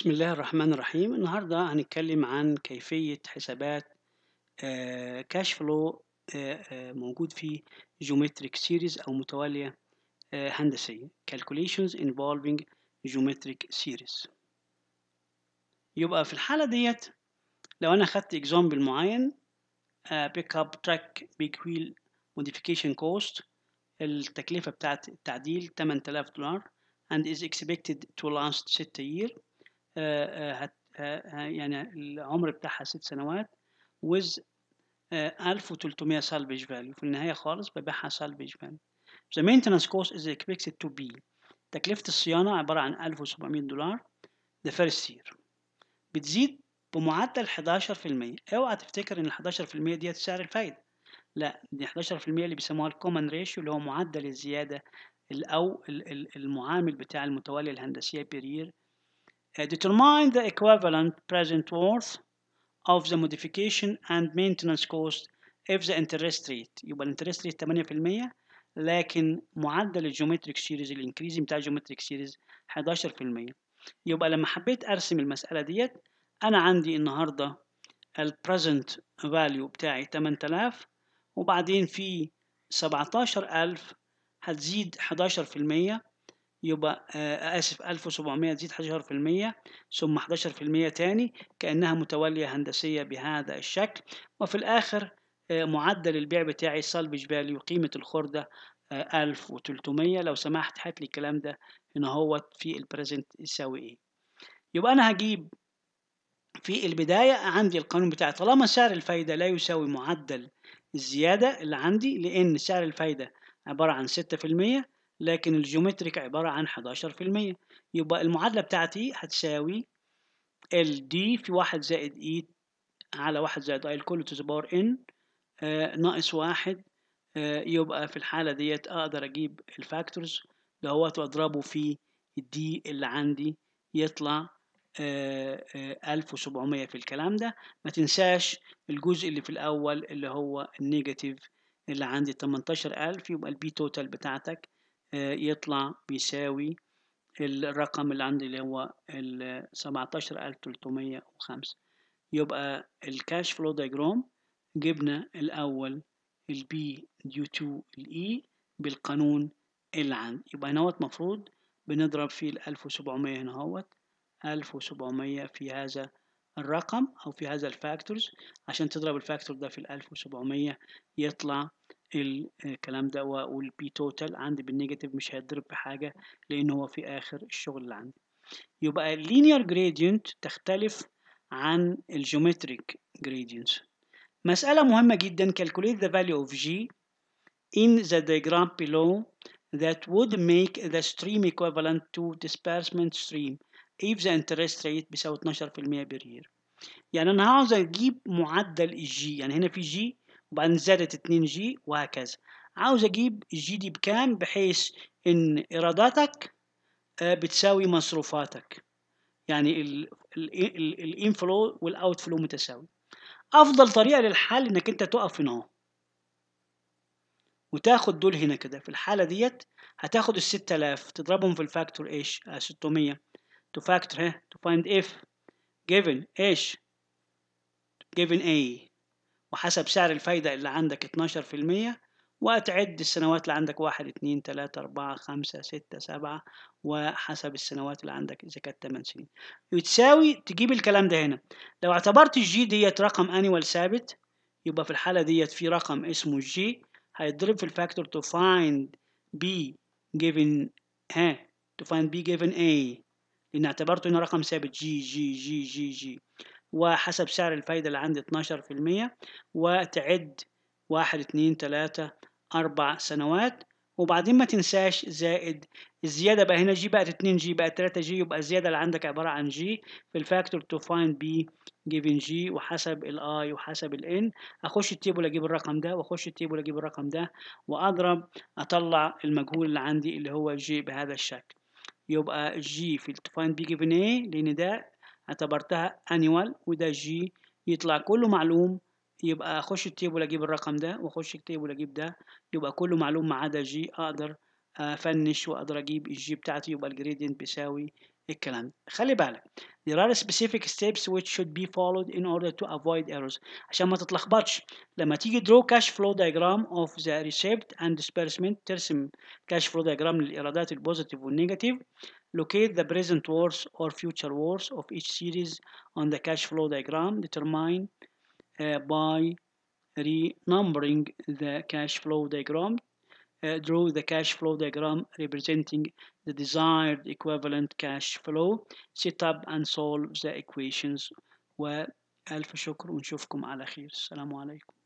بسم الله الرحمن الرحيم النهاردة هنتكلم عن كيفية حسابات كاش آه، فلو آه، آه، موجود في جيومتريك سيريز أو متوالية هندسية calculations involving geometric series يبقى في الحالة ديت لو أنا خدت example معين pick up track big wheel modification cost التكلفة بتاعت التعديل 8000 دولار and is expected to last 6 years آه، آه، هت آه، يعني العمر بتاعها ست سنوات وز 1300 salvage value في النهاية خالص ببيعها salvage value The maintenance cost is expected to be تكلفة الصيانة عبارة عن 1700 دولار the first year بتزيد بمعدل 11% اوعى تفتكر ان ال 11% ديت سعر الفايدة لا دي 11% اللي بيسموها الكومن ريشيو اللي هو معدل الزيادة او المعامل بتاع المتوالية الهندسية بير يير Uh, determine the equivalent present worth of the modification and maintenance cost if the interest rate يبقى الانترست ريت 8% لكن معدل الجيومتريك سيريز الانكريز بتاع الجيومتريك سيريز 11% يبقى لما حبيت ارسم المساله ديت انا عندي النهارده البريزنت فاليو بتاعي 8000 وبعدين في 17000 هتزيد يبقى آه آسف 1700 تزيد 11% ثم 11% تاني كأنها متولية هندسية بهذا الشكل وفي الآخر آه معدل البيع بتاعي سلبج فاليو قيمة الخردة آه 1300 لو سمحت هات لي الكلام ده هنا هو في البريزنت يساوي ايه يبقى أنا هجيب في البداية عندي القانون بتاعي طالما سعر الفايدة لا يساوي معدل الزيادة اللي عندي لأن سعر الفايدة عبارة عن 6% لكن الجيومتريك عبارة عن 11% يبقى المعادلة بتاعتي هتساوي ال دي في واحد زائد اي e على واحد زائد اي الكل تو باور ان ناقص واحد آه، يبقى في الحالة ديت اقدر اجيب الفاكتورز هو واضربه في الدي اللي عندي يطلع آه، آه، ألف وسبعمية في الكلام ده ما تنساش الجزء اللي في الأول اللي هو النيجاتيف اللي عندي 18000 يبقى البي توتال بتاعتك آه، يطلع بيساوي الرقم اللي عندي اللي هو ال 17305 يبقى الكاش فلو دايجرام جبنا الأول البي ديو تو الإي بالقانون اللي عندي يبقى هنا مفروض بنضرب فيه ال 1700 هنا اهوت 1700 في هذا الرقم أو في هذا الفاكتورز عشان تضرب الفاكتور ده في ال 1700 يطلع الكلام ده واقول بي توتال عندي بالنيجاتيف مش هيتضرب بحاجه لان هو في اخر الشغل اللي عندي يبقى اللينير جريدينت تختلف عن الجيومتريك جريدينت مسألة مهمة جدا calculate the value of g in the diagram below that would make the stream equivalent to disbursement stream if the interest rate بيساوي 12% per year يعني أنا هعوز أجيب معدل الجي يعني هنا في جي وبعدين زادت 2 جي وهكذا عاوز اجيب الجي دي بكام بحيث ان ايراداتك آه، بتساوي مصروفاتك يعني الانفلو والاوت فلو متساوي افضل طريقه للحل انك انت تقف هنا وتاخد دول هنا كده في الحاله ديت هتاخد ال 6000 تضربهم في الفاكتور ايش 600 تو فاكتور ها تو فايند اف جيفن ايش جيفن اي وحسب سعر الفايدة اللي عندك 12% وتعد السنوات اللي عندك واحد اتنين تلاتة أربعة خمسة ستة سبعة وحسب السنوات اللي عندك إذا كانت تمن سنين يتساوي تجيب الكلام ده هنا لو اعتبرت الجي ديت رقم أنيوال ثابت يبقى في الحالة ديت في رقم اسمه الجي هيتضرب في الفاكتور to find b given ها to find b given a لأن اعتبرته هنا رقم ثابت جي جي جي جي جي وحسب سعر الفايدة اللي عندي 12% وتعد واحد اتنين تلاتة أربع سنوات وبعدين ما تنساش زائد الزيادة بقى هنا جي بقت 2 جي بقت 3 جي يبقى الزيادة اللي عندك عبارة عن جي في الفاكتور تو فايند بي جيفن جي وحسب الاي وحسب الان اخش التيبل اجيب الرقم ده واخش التيبل اجيب الرقم ده واضرب اطلع المجهول اللي عندي اللي هو جي بهذا الشكل يبقى جي في تو فايند بي جيفن ايه لان ده اعتبرتها annual وده جي يطلع كله معلوم يبقى اخش التيبل اجيب الرقم ده واخش التيبل اجيب ده يبقى كله معلوم ما عدا جي اقدر افنش واقدر اجيب الجي بتاعتي يبقى الجريدينت بيساوي الكلام ده خلي بالك there are specific steps which should be followed in order to avoid errors عشان ما تتلخبطش لما تيجي draw cash flow diagram of the received and disbursement ترسم cash flow diagram للإيرادات البوزيتيف والنيجاتيف locate the present worth or future worth of each series on the cash flow diagram determine uh, by renumbering the cash flow diagram uh, draw the cash flow diagram representing the desired equivalent cash flow set up and solve the equations al شكر ونشوفكم على خير السلام عليكم